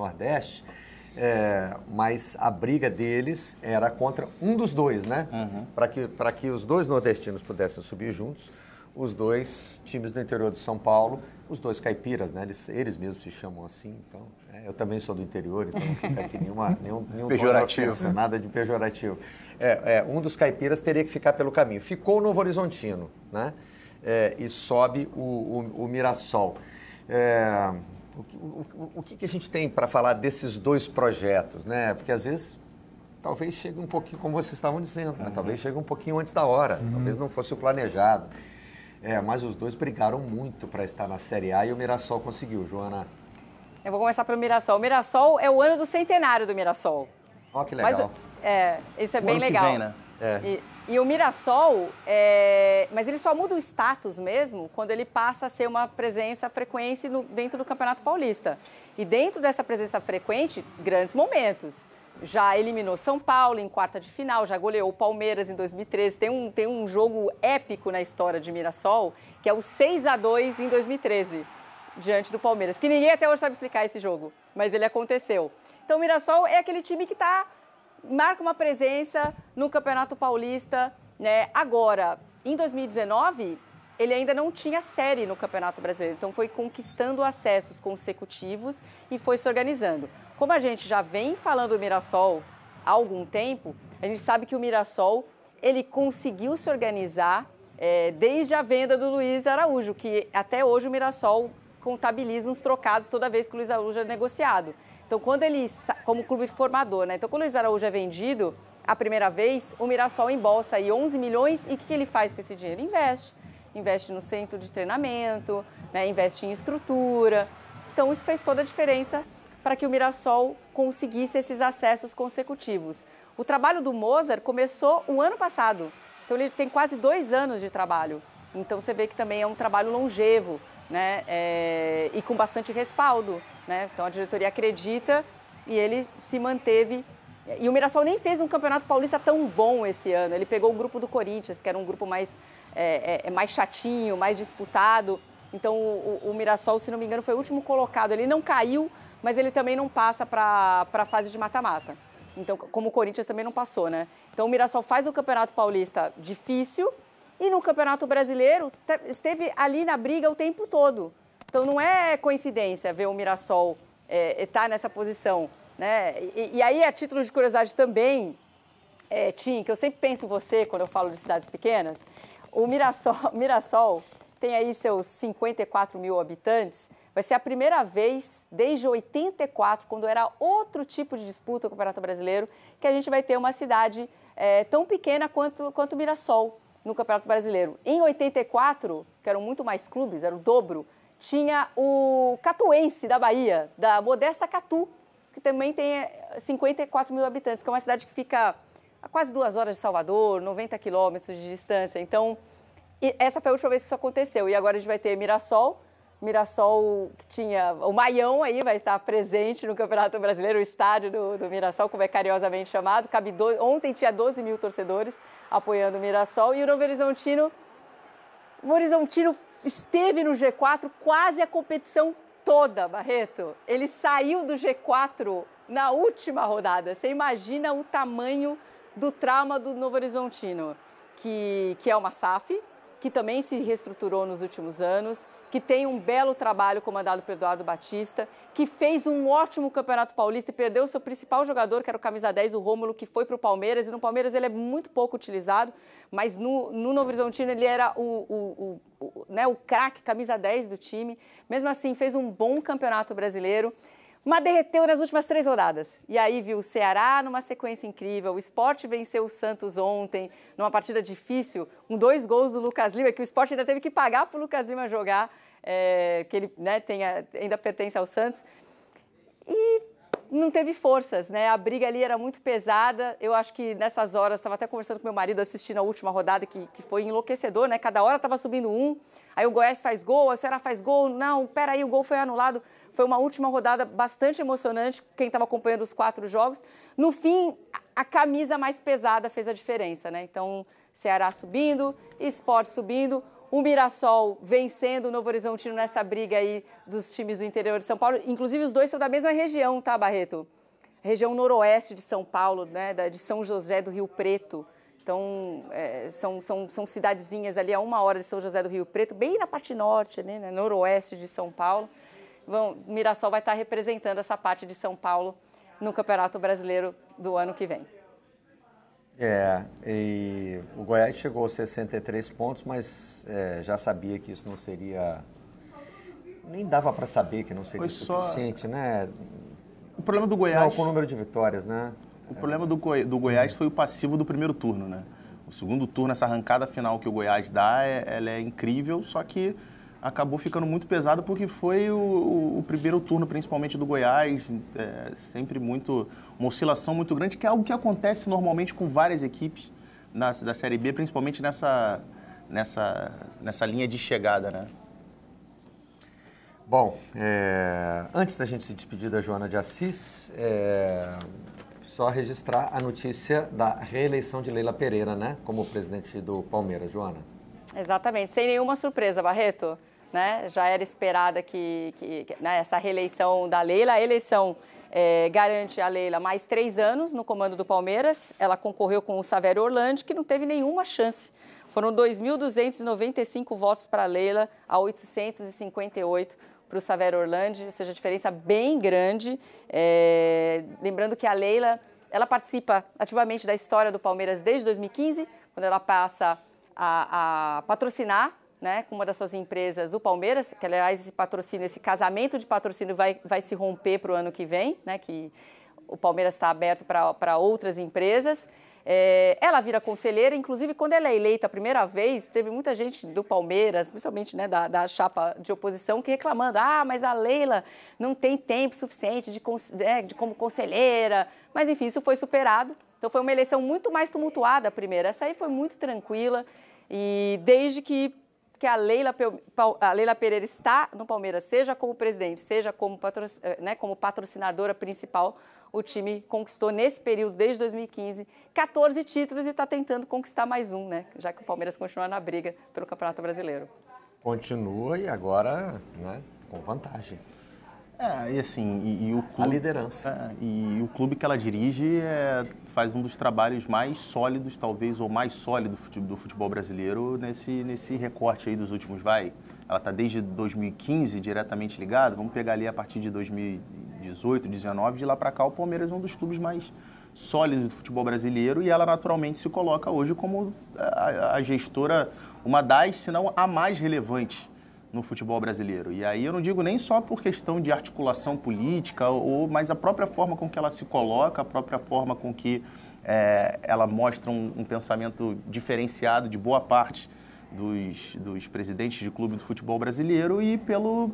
Nordeste, é, mas a briga deles era contra um dos dois, né? Uhum. Para que, que os dois nordestinos pudessem subir juntos, os dois times do interior de São Paulo, os dois caipiras, né? Eles, eles mesmos se chamam assim, então. É, eu também sou do interior, então não fica aqui nenhuma, nenhum, nenhum pejorativo. ofensa, nada de pejorativo. É, é, um dos caipiras teria que ficar pelo caminho. Ficou o Novo Horizontino, né? É, e sobe o, o, o Mirassol. É, o que, o, o que a gente tem para falar desses dois projetos, né? Porque às vezes talvez chegue um pouquinho, como vocês estavam dizendo, né? Uhum. talvez chegue um pouquinho antes da hora, uhum. talvez não fosse o planejado. É, mas os dois brigaram muito para estar na Série A e o Mirassol conseguiu, Joana. Eu vou começar pelo Mirassol. O Mirassol é o ano do centenário do Mirassol. Ó, oh, que legal. Mas, é, isso é o bem legal. Que vem, né? É. E, e o Mirassol, é, mas ele só muda o status mesmo quando ele passa a ser uma presença frequente no, dentro do Campeonato Paulista. E dentro dessa presença frequente, grandes momentos. Já eliminou São Paulo em quarta de final, já goleou o Palmeiras em 2013. Tem um, tem um jogo épico na história de Mirassol, que é o 6 a 2 em 2013, diante do Palmeiras. Que ninguém até hoje sabe explicar esse jogo, mas ele aconteceu. Então o Mirassol é aquele time que está marca uma presença no Campeonato Paulista, né? Agora, em 2019, ele ainda não tinha série no Campeonato Brasileiro, então foi conquistando acessos consecutivos e foi se organizando. Como a gente já vem falando do Mirassol há algum tempo, a gente sabe que o Mirassol ele conseguiu se organizar é, desde a venda do Luiz Araújo, que até hoje o Mirassol contabiliza uns trocados toda vez que o Luiz Araújo é negociado. Então, quando ele, como clube formador, né? Então, quando o Luiz Araújo é vendido a primeira vez, o Mirassol embolsa aí 11 milhões e o que ele faz com esse dinheiro? Investe. Investe no centro de treinamento, né? investe em estrutura. Então, isso fez toda a diferença para que o Mirassol conseguisse esses acessos consecutivos. O trabalho do Mozart começou o ano passado, então ele tem quase dois anos de trabalho. Então, você vê que também é um trabalho longevo, né, é, e com bastante respaldo. Né? Então a diretoria acredita e ele se manteve. E o Mirassol nem fez um campeonato paulista tão bom esse ano. Ele pegou o grupo do Corinthians, que era um grupo mais, é, é, é mais chatinho, mais disputado. Então o, o, Mirassol, se não me engano, foi o último colocado. Ele não caiu, mas ele também não passa para a fase de mata-mata. Então, como o Corinthians também não passou, né? Então o Mirassol faz o Campeonato Paulista difícil, e no Campeonato Brasileiro esteve ali na briga o tempo todo. Então não é coincidência ver o Mirassol estar eh, é, tá nessa posição. Né? E, e, aí, a título de curiosidade também, é, Tim, que eu sempre penso em você quando eu falo de cidades pequenas, o Mirassol, Mirassol tem aí seus 54 mil habitantes, vai ser a primeira vez desde 84, quando era outro tipo de disputa o Campeonato Brasileiro, que a gente vai ter uma cidade é, tão pequena quanto, quanto Mirassol no Campeonato Brasileiro. Em 84, que eram muito mais clubes, era o dobro, tinha o Catuense da Bahia, da modesta Catu, que também tem 54 eh, mil habitantes, que é uma cidade que fica a quase duas horas de Salvador, 90 quilômetros de distância. Então, essa foi a última vez que isso aconteceu. E agora a gente vai ter Mirassol, Mirassol que tinha. O Maião aí vai estar presente no Campeonato Brasileiro, o estádio do, do Mirassol, como é carinhosamente chamado. Cabe do, ontem tinha 12 mil torcedores apoiando o Mirassol. E o Novo Horizontino. O Horizontino esteve no G4 quase a competição toda, Barreto. Ele saiu do G4 na última rodada. Você imagina o tamanho do trauma do Novo Horizontino, que, que é uma SAF, que também se reestruturou nos últimos anos, que tem um belo trabalho comandado pelo Eduardo Batista, que fez um ótimo Campeonato Paulista e perdeu o seu principal jogador, que era o camisa 10, o Rômulo, que foi para o Palmeiras. E no Palmeiras ele é muito pouco utilizado, mas no, no Novo Horizontino ele era o, o, o, o né, o craque, camisa 10 do time. Mesmo assim, fez um bom Campeonato Brasileiro mas derreteu nas últimas três rodadas. E aí viu o Ceará numa sequência incrível, o Sport venceu o Santos ontem, numa partida difícil, com dois gols do Lucas Lima, que o Sport ainda teve que pagar para o Lucas Lima jogar, é, que ele né, tenha, ainda pertence ao Santos. E não teve forças, né? A briga ali era muito pesada. Eu acho que nessas horas, estava até conversando com meu marido assistindo a última rodada, que, que foi enlouquecedor, né? Cada hora estava subindo um, aí o Goiás faz gol, a Ceará faz gol. Não, peraí, o gol foi anulado. Foi uma última rodada bastante emocionante, quem estava acompanhando os quatro jogos. No fim, a camisa mais pesada fez a diferença, né? Então, Ceará subindo, esporte subindo o Mirassol vencendo o Novo Horizontino nessa briga aí dos times do interior de São Paulo. Inclusive, os dois são da mesma região, tá, Barreto? Região noroeste de São Paulo, né? De São José do Rio Preto. Então, é, são, são, são cidadezinhas ali a uma hora de São José do Rio Preto, bem na parte norte, né? né noroeste de São Paulo. O Mirassol vai estar representando essa parte de São Paulo no Campeonato Brasileiro do ano que vem. É, e o Goiás chegou aos 63 pontos, mas é, já sabia que isso não seria. Nem dava para saber que não seria só... suficiente, né? O problema do Goiás. Não, com o número de vitórias, né? O problema do, Goi... do Goiás foi o passivo do primeiro turno, né? O segundo turno, essa arrancada final que o Goiás dá, é, ela é incrível, só que acabou ficando muito pesado porque foi o, o primeiro turno, principalmente do Goiás, é, sempre muito uma oscilação muito grande, que é algo que acontece normalmente com várias equipes na, da Série B, principalmente nessa, nessa, nessa linha de chegada, né? Bom, é, antes da gente se despedir da Joana de Assis, é, só registrar a notícia da reeleição de Leila Pereira, né, como presidente do Palmeiras, Joana. Exatamente, sem nenhuma surpresa, Barreto né? Já era esperada que, que, que né? essa reeleição da Leila, a eleição é, garante a Leila mais três anos no comando do Palmeiras. Ela concorreu com o Saverio Orlando, que não teve nenhuma chance. Foram 2.295 votos para a Leila, a 858 para o Saverio Orlando, ou seja, diferença bem grande. É... Lembrando que a Leila ela participa ativamente da história do Palmeiras desde 2015, quando ela passa a, a patrocinar né, com uma das suas empresas, o Palmeiras, que aliás esse patrocínio, esse casamento de patrocínio vai, vai se romper para o ano que vem, né, que o Palmeiras está aberto para outras empresas. É, ela vira conselheira, inclusive quando ela é eleita a primeira vez, teve muita gente do Palmeiras, principalmente né, da, da, chapa de oposição, que reclamando: ah, mas a Leila não tem tempo suficiente de, né, de como conselheira. Mas enfim, isso foi superado. Então foi uma eleição muito mais tumultuada a primeira. Essa aí foi muito tranquila e desde que que a Leila, a Leila Pereira está no Palmeiras, seja como presidente, seja como, patro, eh, né, como patrocinadora principal, o time conquistou nesse período, desde 2015, 14 títulos e está tentando conquistar mais um, né? Já que o Palmeiras continua na briga pelo Campeonato Brasileiro. Continua e agora, né, com vantagem. É, e assim, e, e o clube, a liderança. É, e o clube que ela dirige é, faz um dos trabalhos mais sólidos, talvez, ou mais sólido do futebol brasileiro nesse, nesse recorte aí dos últimos, vai. Ela está desde 2015 diretamente ligada, vamos pegar ali a partir de 2018, 2019, de lá para cá o Palmeiras é um dos clubes mais sólidos do futebol brasileiro e ela naturalmente se coloca hoje como é, a, a gestora, uma das, se não a mais relevante no futebol brasileiro. E aí eu não digo nem só por questão de articulação política, ou, mas a própria forma com que ela se coloca, a própria forma com que é, ela mostra um, um, pensamento diferenciado de boa parte dos, dos presidentes de clube do futebol brasileiro e pelo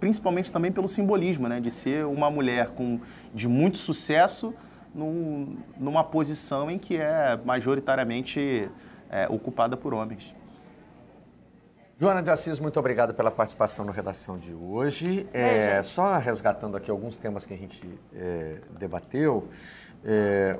principalmente também pelo simbolismo, né, de ser uma mulher com, de muito sucesso num, numa posição em que é majoritariamente é, ocupada por homens. Joana de Assis, muito obrigado pela participação no Redação de hoje. É, é só resgatando aqui alguns temas que a gente é, debateu. É,